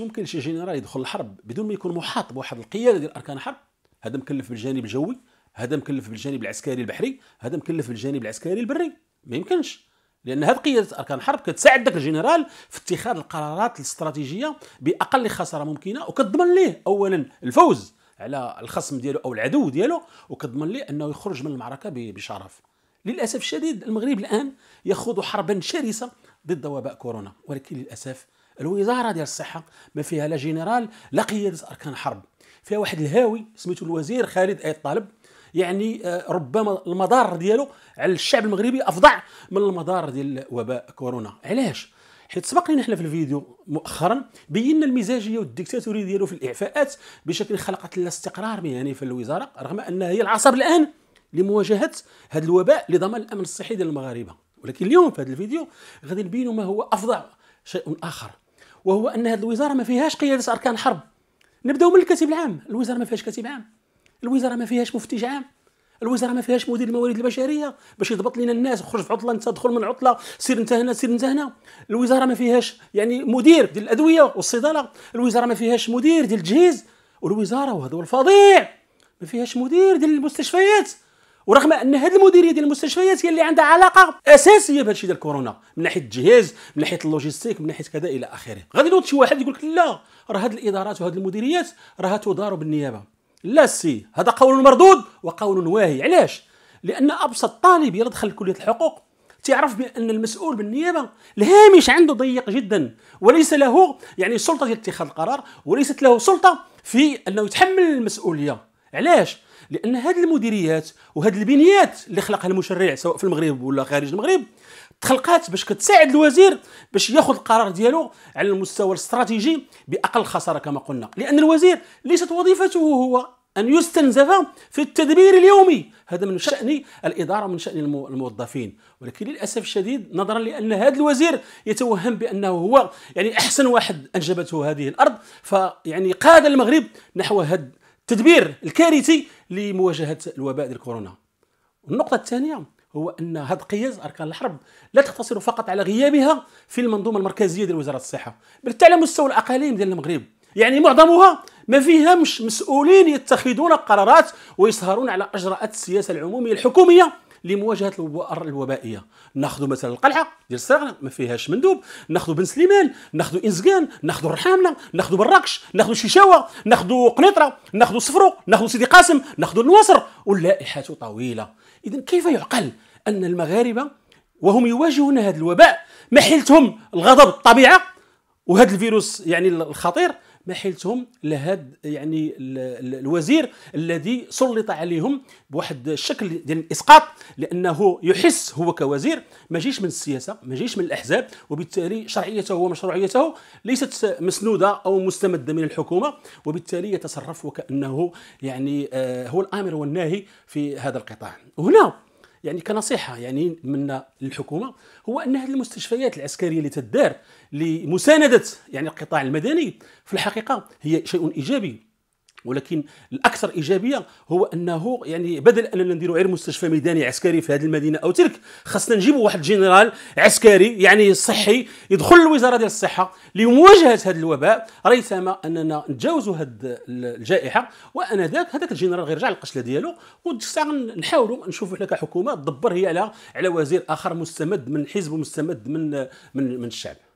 واش ممكن شي جنرال يدخل الحرب بدون ما يكون محاط بواحد القياده ديال اركان الحرب هذا مكلف بالجانب الجوي هذا مكلف بالجانب العسكري البحري هذا مكلف بالجانب العسكري البري ما يمكنش لان هذه قياده اركان الحرب كتساعد داك الجنرال في اتخاذ القرارات الاستراتيجيه باقل خساره ممكنه وكتضمن ليه اولا الفوز على الخصم ديالو او العدو ديالو وكتضمن ليه انه يخرج من المعركه بشرف للاسف الشديد المغرب الان يخوض حربا شرسه ضد وباء كورونا ولكن للاسف الوزاره ديال الصحه ما فيها لا جنرال لا قياده اركان حرب فيها واحد الهاوي سميتو الوزير خالد اي الطالب يعني آه، ربما المدار ديالو على الشعب المغربي افظع من المدار ديال وباء كورونا علاش حيت سبق لنا حنا في الفيديو مؤخرا بينا المزاجيه والديكتاتوريه ديالو في الاعفاءات بشكل خلقت لنا استقرار مهني في الوزاره رغم انها هي العصب الان لمواجهه هذا الوباء لضمان الامن الصحي ديال المغاربه ولكن اليوم في هذا الفيديو غادي نبينوا ما هو افظع شيء اخر وهو ان هذه الوزاره ما فيهاش قياده اركان حرب نبداو من الكاتب العام الوزاره ما فيهاش كاتب عام الوزاره ما فيهاش مفتش عام الوزاره ما فيهاش مدير الموارد البشريه باش يضبط لنا الناس خرج في عطله انت دخل من عطله سير انت هنا سير انت هنا الوزاره ما فيهاش يعني مدير ديال الادويه والصيدله الوزاره ما فيهاش مدير ديال التجهيز والوزاره وهذا الفظيع ما فيهاش مدير ديال المستشفيات ورغم ان هذه المديريه ديال المستشفيات هي اللي عندها علاقه اساسيه بهذا الشيء ديال كورونا من ناحيه الجهاز من ناحيه اللوجيستيك من ناحيه كذا الى اخره غادي نوض شي واحد يقول لك لا راه هذه الادارات وهذه المديريات راها تدار بالنيابه لا سي هذا قول مردود وقول واهي علاش لان ابسط طالب يدخل كليه الحقوق تعرف بان المسؤول بالنيابه الهامش عنده ضيق جدا وليس له يعني سلطه اتخاذ القرار وليست له سلطه في انه يتحمل المسؤوليه علاش لان هذه المديريات وهذه البنيات اللي خلقها المشرع سواء في المغرب ولا خارج المغرب تخلقات باش كتساعد الوزير باش ياخذ القرار ديالو على المستوى الاستراتيجي باقل خساره كما قلنا لان الوزير ليست وظيفته هو ان يستنزف في التدبير اليومي هذا من شان الاداره من شان الموظفين ولكن للاسف الشديد نظرا لان هذا الوزير يتوهم بانه هو يعني احسن واحد انجبته هذه الارض فيعني قاد المغرب نحو هذا التدبير الكارثي لمواجهه الوباء ديال كورونا النقطه الثانيه هو ان هذا قياس اركان الحرب لا تقتصر فقط على غيابها في المنظومه المركزيه ديال وزاره الصحه بل حتى على مستوى الاقاليم ديال المغرب يعني معظمها ما فيهمش مسؤولين يتخذون قرارات ويسهرون على اجراءات السياسه العموميه الحكوميه لمواجهه الوبائيه ناخذ مثلا القلعه ديال الصغر ما فيهاش مندوب ناخذ بن سليمان ناخذ انزكان ناخذ الرحامنه ناخذ مراكش ناخذ شيشاوه ناخذ قنيطره ناخذ صفرو ناخذ سيدي قاسم ناخذ النواصر واللائحه طويله اذا كيف يعقل ان المغاربه وهم يواجهون هذا الوباء ما حيلتهم الغضب الطبيعه وهذا الفيروس يعني الخطير محيلتهم لهذا يعني الوزير الذي سلط عليهم بواحد الشكل ديال الاسقاط لانه يحس هو كوزير ما جيش من السياسه ما جيش من الاحزاب وبالتالي شرعيته ومشروعيته ليست مسنوده او مستمده من الحكومه وبالتالي يتصرف وكانه يعني آه، هو الامر والناهي في هذا القطاع هنا يعني كنصيحه يعني منا للحكومه هو ان هذه المستشفيات العسكريه اللي تدار لمسانده يعني القطاع المدني في الحقيقه هي شيء ايجابي ولكن الاكثر ايجابيه هو انه يعني بدل اننا نديروا غير مستشفى ميداني عسكري في هذه المدينه او تلك خاصنا نجيبوا واحد جنرال عسكري يعني صحي يدخل الوزاره ديال الصحه لمواجهه هذا الوباء ريثما اننا نتجاوزوا هذه الجائحه وانا ذاك هذاك الجنرال غير رجع للقشله ديالو نحاولوا نشوفوا حنا كحكومه تدبر هي على على وزير اخر مستمد من حزب مستمد من من, من الشعب